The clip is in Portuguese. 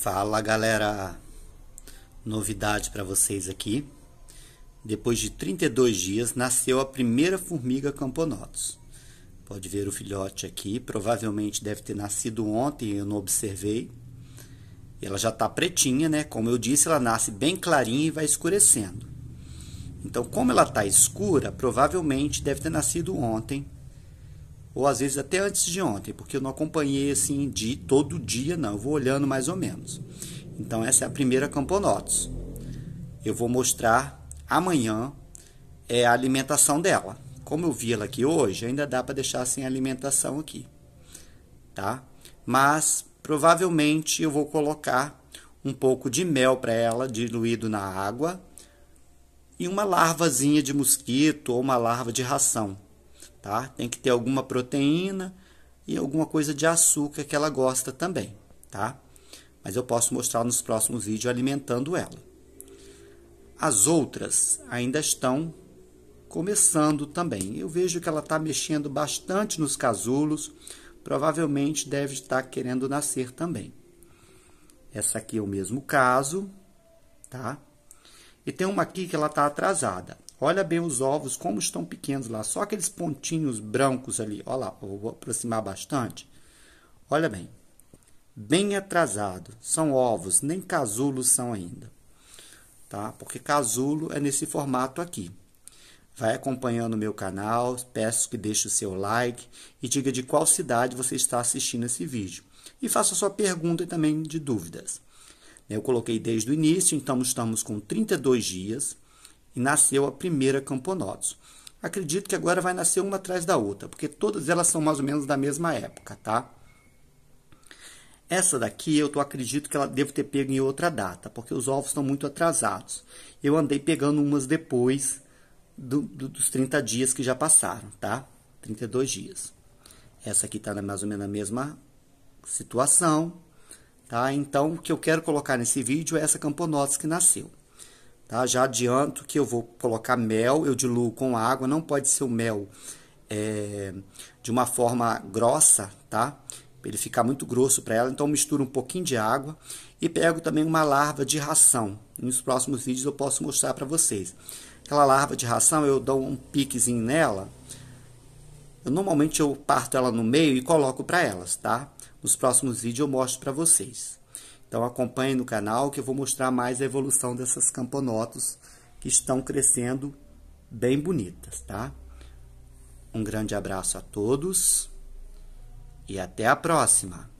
Fala galera, novidade para vocês aqui. Depois de 32 dias nasceu a primeira formiga Camponotus. Pode ver o filhote aqui, provavelmente deve ter nascido ontem, eu não observei. Ela já está pretinha, né? Como eu disse, ela nasce bem clarinha e vai escurecendo. Então, como ela está escura, provavelmente deve ter nascido ontem ou às vezes até antes de ontem, porque eu não acompanhei assim de todo dia, não, eu vou olhando mais ou menos. Então essa é a primeira Camponotus. Eu vou mostrar amanhã é, a alimentação dela. Como eu vi ela aqui hoje, ainda dá para deixar sem alimentação aqui, tá? Mas provavelmente eu vou colocar um pouco de mel para ela diluído na água e uma larvazinha de mosquito ou uma larva de ração tá? Tem que ter alguma proteína e alguma coisa de açúcar que ela gosta também, tá? Mas eu posso mostrar nos próximos vídeos alimentando ela. As outras ainda estão começando também. Eu vejo que ela está mexendo bastante nos casulos, provavelmente deve estar querendo nascer também. Essa aqui é o mesmo caso, tá? E tem uma aqui que ela está atrasada. Olha bem os ovos, como estão pequenos lá. Só aqueles pontinhos brancos ali. Olha lá, vou aproximar bastante. Olha bem. Bem atrasado. São ovos, nem casulos são ainda. Tá? Porque casulo é nesse formato aqui. Vai acompanhando o meu canal, peço que deixe o seu like e diga de qual cidade você está assistindo esse vídeo. E faça sua pergunta e também de dúvidas. Eu coloquei desde o início, então estamos com 32 dias e nasceu a primeira Camponotos. Acredito que agora vai nascer uma atrás da outra, porque todas elas são mais ou menos da mesma época, tá? Essa daqui eu tô, acredito que ela devo ter pego em outra data, porque os ovos estão muito atrasados. Eu andei pegando umas depois do, do, dos 30 dias que já passaram, tá? 32 dias. Essa aqui tá mais ou menos na mesma situação, tá? Então, o que eu quero colocar nesse vídeo é essa camponotes que nasceu. Tá? Já adianto que eu vou colocar mel, eu diluo com água, não pode ser o mel é, de uma forma grossa, tá? Ele ficar muito grosso para ela, então misturo um pouquinho de água e pego também uma larva de ração. Nos próximos vídeos eu posso mostrar para vocês. Aquela larva de ração, eu dou um piquezinho nela. Eu, normalmente eu parto ela no meio e coloco para elas, tá? Nos próximos vídeos eu mostro para vocês. Então acompanhe no canal que eu vou mostrar mais a evolução dessas camponotos que estão crescendo bem bonitas, tá? Um grande abraço a todos e até a próxima!